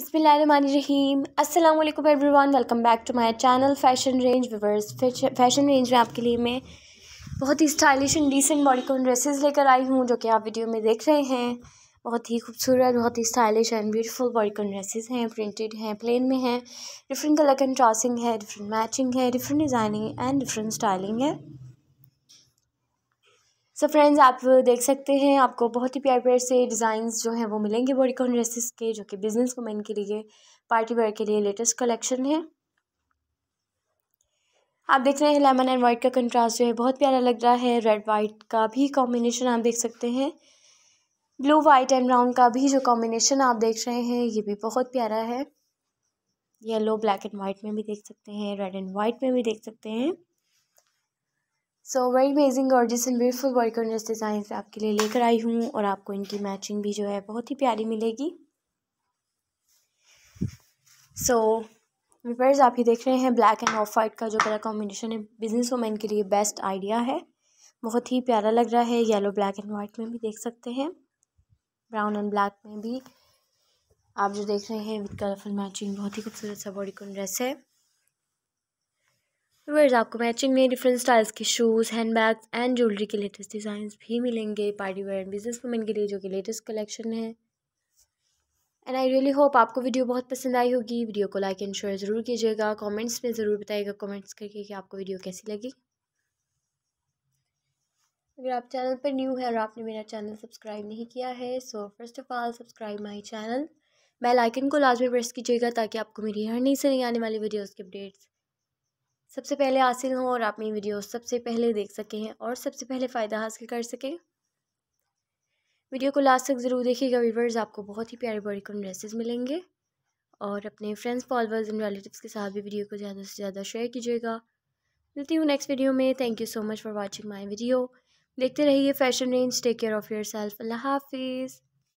बसमीम अल्लाम everyone welcome back to my channel fashion range viewers fashion range में आपके लिए मैं बहुत ही stylish and decent bodycon dresses लेकर आई हूँ जो कि आप वीडियो में देख रहे हैं बहुत ही खूबसूरत बहुत ही stylish and beautiful bodycon dresses हैं प्रिंटेड हैं प्लेन में हैं डिफरेंट कलर कंट्रास्टिंग है डिफरेंट मैचिंग है different designing and different styling है सो फ्रेंड्स आप देख सकते हैं आपको बहुत ही प्यार प्यार से डिज़ाइंस जो हैं वो मिलेंगे बॉडीकॉन ड्रेसेस के जो कि बिजनेस वुमेन के लिए पार्टी वेयर के लिए लेटेस्ट कलेक्शन है आप देख रहे हैं लेमन एंड वाइट का कंट्रास्ट जो है बहुत प्यारा लग रहा है रेड वाइट का भी कॉम्बिनेशन आप देख सकते हैं ब्लू वाइट एंड ब्राउन का भी जो कॉम्बिनेशन आप देख रहे हैं ये भी बहुत प्यारा है येलो ब्लैक एंड वाइट में भी देख सकते हैं रेड एंड वाइट में भी देख सकते हैं सो वेरी अमेजिंग जिस एंड ब्यूटीफुल वर्कर्स डिज़ाइन आपके लिए लेकर आई हूँ और आपको इनकी मैचिंग भी जो है बहुत ही प्यारी मिलेगी सो so, विपर्स आप ये देख रहे हैं ब्लैक एंड ऑफ वाइट का जो कलर कॉम्बिनेशन है बिजनेस वूमेन के लिए बेस्ट आइडिया है बहुत ही प्यारा लग रहा है येलो ब्लैक एंड वाइट में भी देख सकते हैं ब्राउन एंड ब्लैक में भी आप जो देख रहे हैं विद कलरफुल मैचिंग बहुत ही खूबसूरत सा बॉडी कॉन ड्रेस है वर्स आपको मैचिंग में डिफरेंट स्टाइल्स के shoes handbags and jewellery के लेटेस्ट डिज़ाइंस भी मिलेंगे party wear and business women के लिए जो कि लेटेस्ट कलेक्शन है एंड आई रियली होप आपको वीडियो बहुत पसंद आई होगी वीडियो को लाइक एंड शेयर ज़रूर कीजिएगा कमेंट्स में ज़रूर बताइएगा कमेंट्स करके कि आपको वीडियो कैसी लगी अगर आप चैनल पर न्यू है और आपने मेरा चैनल सब्सक्राइब नहीं किया है so first of all subscribe my channel bell icon को लाजमी प्रेस कीजिएगा ताकि आपको मेरी हर नई से नहीं आने वाली वीडियोज़ के अपडेट्स सबसे पहले हासिल हों और आप मेरी वीडियो सबसे पहले देख सकें और सबसे पहले फ़ायदा हासिल कर सकें वीडियो को लास्ट तक ज़रूर देखिएगा व्यूवर्स आपको बहुत ही प्यारे बॉडीकॉन ड्रेसेस मिलेंगे और अपने फ्रेंड्स फॉलोअर्स एंड रिलेटिव्स के साथ भी वीडियो को ज़्यादा से ज़्यादा शेयर कीजिएगा मिलती हूँ नेक्स्ट वीडियो में thank you so much for watching my video देखते रहिए fashion range take care of your self अल्लाह हाफिज़